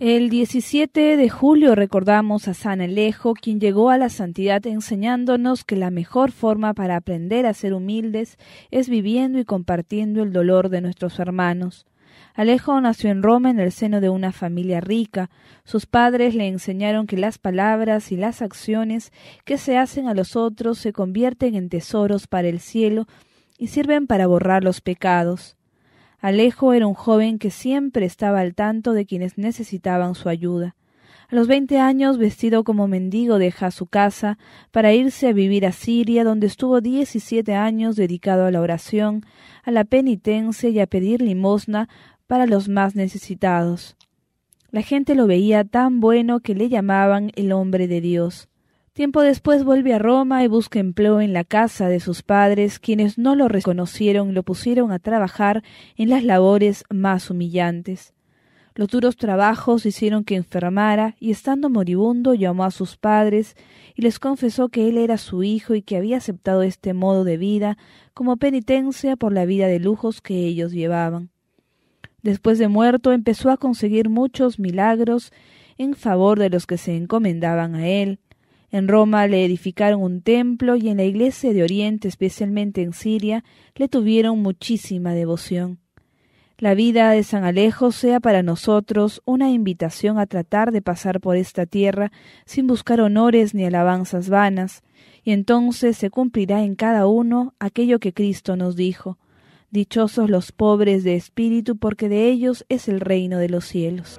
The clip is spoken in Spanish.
El 17 de julio recordamos a San Alejo, quien llegó a la santidad enseñándonos que la mejor forma para aprender a ser humildes es viviendo y compartiendo el dolor de nuestros hermanos. Alejo nació en Roma en el seno de una familia rica. Sus padres le enseñaron que las palabras y las acciones que se hacen a los otros se convierten en tesoros para el cielo y sirven para borrar los pecados. Alejo era un joven que siempre estaba al tanto de quienes necesitaban su ayuda. A los veinte años, vestido como mendigo, deja su casa para irse a vivir a Siria, donde estuvo diecisiete años dedicado a la oración, a la penitencia y a pedir limosna para los más necesitados. La gente lo veía tan bueno que le llamaban el hombre de Dios. Tiempo después vuelve a Roma y busca empleo en la casa de sus padres, quienes no lo reconocieron y lo pusieron a trabajar en las labores más humillantes. Los duros trabajos hicieron que enfermara y estando moribundo llamó a sus padres y les confesó que él era su hijo y que había aceptado este modo de vida como penitencia por la vida de lujos que ellos llevaban. Después de muerto empezó a conseguir muchos milagros en favor de los que se encomendaban a él, en Roma le edificaron un templo y en la iglesia de Oriente, especialmente en Siria, le tuvieron muchísima devoción. La vida de San Alejo sea para nosotros una invitación a tratar de pasar por esta tierra sin buscar honores ni alabanzas vanas, y entonces se cumplirá en cada uno aquello que Cristo nos dijo. Dichosos los pobres de espíritu, porque de ellos es el reino de los cielos.